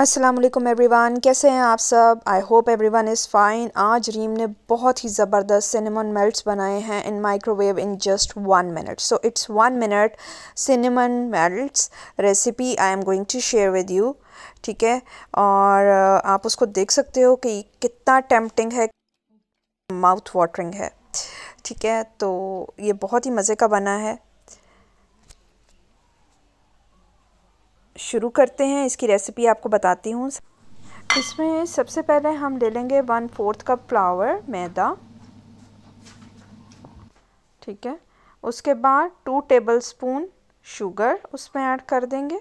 Aslam every one कैसे हैं आप सब I hope everyone is fine आज रीम ने बहुत ही ज़बरदस्त सिनेमन मेल्ट्स बनाए हैं in microwave in just one minute so it's one minute cinnamon melts recipe I am going to share with you ठीक है और uh, आप उसको देख सकते हो कि कितना टेम्पटिंग है माउथ वाटरिंग है ठीक है तो ये बहुत ही मज़े का बना है शुरू करते हैं इसकी रेसिपी आपको बताती हूँ इसमें सबसे पहले हम ले लेंगे वन फोर्थ कप फ्लावर मैदा ठीक है उसके बाद टू टेबल स्पून शुगर उसमें ऐड कर देंगे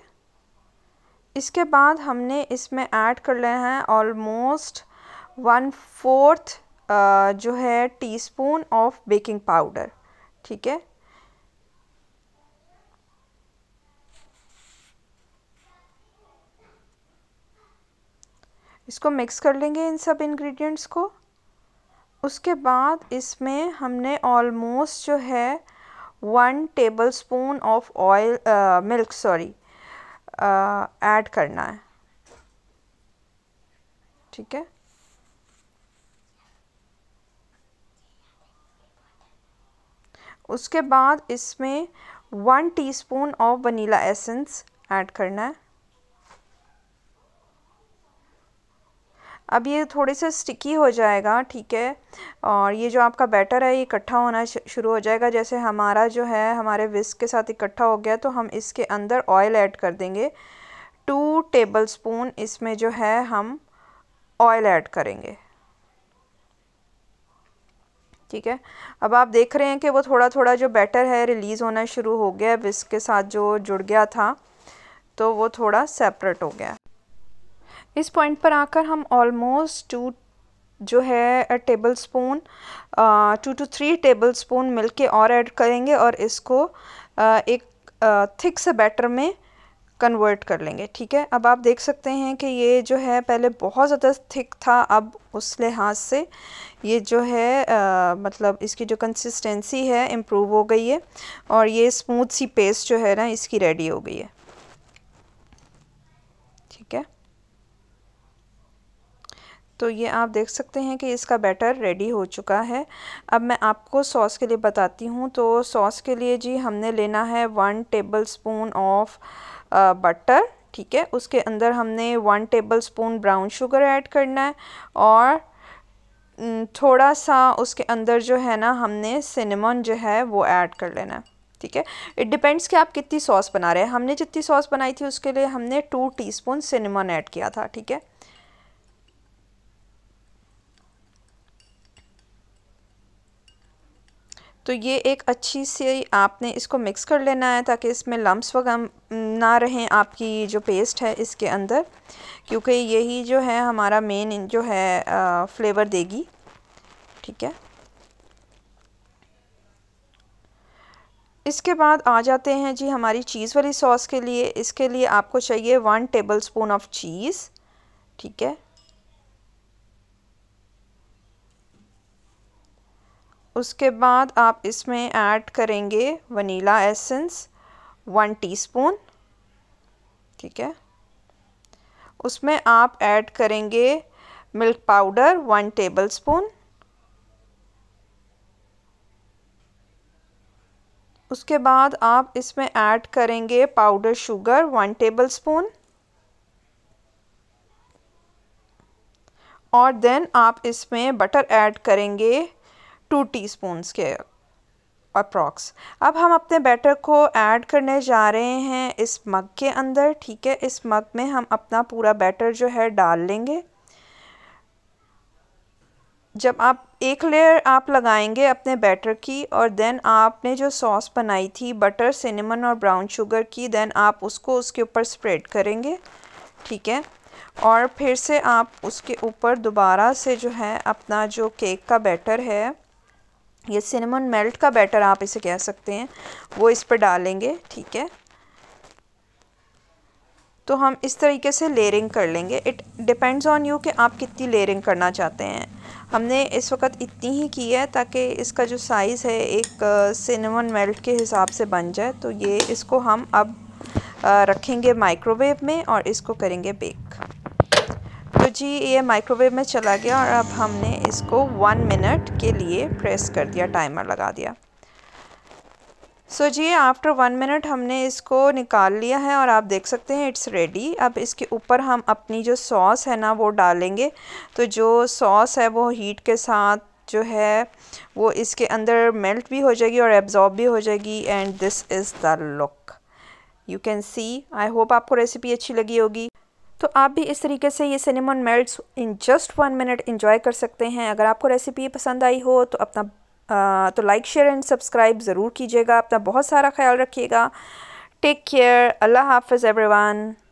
इसके बाद हमने इसमें ऐड कर लिया है ऑलमोस्ट वन फोर्थ जो है टीस्पून ऑफ बेकिंग पाउडर ठीक है इसको मिक्स कर लेंगे इन सब इंग्रेडिएंट्स को उसके बाद इसमें हमने ऑलमोस्ट जो है one tablespoon of oil milk sorry add करना है ठीक है उसके बाद इसमें one teaspoon of vanilla essence add करना है अब ये थोड़े से स्टिकी हो जाएगा ठीक है और ये जो आपका बैटर है ये इकट्ठा होना शुरू हो जाएगा जैसे हमारा जो है हमारे विस्क के साथ इकट्ठा हो गया तो हम इसके अंदर ऑयल ऐड कर देंगे टू टेबल स्पून इसमें जो है हम ऑयल ऐड करेंगे ठीक है अब आप देख रहे हैं कि वो थोड़ा थोड़ा जो बैटर है रिलीज़ होना शुरू हो गया विस्क के साथ जो जुड़ गया था तो वो थोड़ा सेपरेट हो गया इस पॉइंट पर आकर हम ऑलमोस्ट टू जो है tablespoon two two three tablespoon milk के और ऐड करेंगे और इसको uh, एक थिक uh, से बैटर में कन्वर्ट कर लेंगे ठीक है अब आप देख सकते हैं कि ये जो है पहले बहुत ज़्यादा थिक था अब उस लिहाज से ये जो है आ, uh, मतलब इसकी जो कंसिस्टेंसी है इम्प्रूव हो गई है और ये स्मूथ सी पेस्ट जो है ना इसकी रेडी हो गई है ठीक है तो ये आप देख सकते हैं कि इसका बैटर रेडी हो चुका है अब मैं आपको सॉस के लिए बताती हूँ तो सॉस के लिए जी हमने लेना है one tablespoon of butter ठीक है उसके अंदर हमने one tablespoon brown sugar add करना है और थोड़ा सा उसके अंदर जो है ना हमने सिनेमन जो है वो ऐड कर लेना है ठीक है इट डिपेंड्स कि आप कितनी सॉस बना रहे हैं हमने जितनी सॉस बनाई थी उसके लिए हमने टू टीस्पून सिनेमन ऐड किया था ठीक है तो ये एक अच्छी सी आपने इसको मिक्स कर लेना है ताकि इसमें लम्ब्स वगैरह ना रहें आपकी जो पेस्ट है इसके अंदर क्योंकि यही जो है हमारा मेन जो है आ, फ्लेवर देगी ठीक है इसके बाद आ जाते हैं जी हमारी चीज़ वाली सॉस के लिए इसके लिए आपको चाहिए one tablespoon of cheese ठीक है उसके बाद आप इसमें ऐड करेंगे वनीला एसेंस वन टीस्पून ठीक है उसमें आप ऐड करेंगे milk powder one tablespoon उसके बाद आप इसमें ऐड करेंगे powder sugar one tablespoon और देन आप इसमें बटर ऐड करेंगे टू टी स्पूनस के अप्रॉक्स अब हम अपने बैटर को ऐड करने जा रहे हैं इस मग के अंदर ठीक है इस मग में हम अपना पूरा बैटर जो है डाल लेंगे जब आप एक लेयर आप लगाएंगे अपने बैटर की और देन आपने जो सॉस बनाई थी बटर सिनेमन और ब्राउन शुगर की देन आप उसको उसके ऊपर स्प्रेड करेंगे ठीक है और फिर से आप उसके ऊपर दोबारा से जो है अपना जो केक का बैटर है ये सिनेमन मेल्ट का बैटर आप इसे कह सकते हैं वो इस पर डालेंगे ठीक है तो हम इस तरीके से लेयरिंग कर लेंगे इट डिपेंड्स ऑन यू कि आप कितनी लेयरिंग करना चाहते हैं हमने इस वक्त इतनी ही की है ताकि इसका जो साइज़ है एक सिनेमन मेल्ट के हिसाब से बन जाए तो ये इसको हम अब रखेंगे माइक्रोवेव में और इसको करेंगे बेक जी ये माइक्रोवेव में चला गया और अब हमने इसको वन मिनट के लिए प्रेस कर दिया टाइमर लगा दिया सो so जी आफ्टर वन मिनट हमने इसको निकाल लिया है और आप देख सकते हैं इट्स रेडी अब इसके ऊपर हम अपनी जो सॉस है ना वो डालेंगे तो जो सॉस है वो हीट के साथ जो है वो इसके अंदर मेल्ट भी हो जाएगी और एब्ज़ॉर्ब भी हो जाएगी and this is the look you can see I hope आपको रेसिपी अच्छी लगी होगी तो आप भी इस तरीके से ये cinnamon melts in just one minute enjoy कर सकते हैं अगर आपको रेसिपी पसंद आई हो तो अपना तो लाइक शेयर एंड सब्सक्राइब ज़रूर कीजिएगा अपना बहुत सारा ख्याल रखिएगा टेक केयर अल्लाह हाफ़िज़ एवरीवन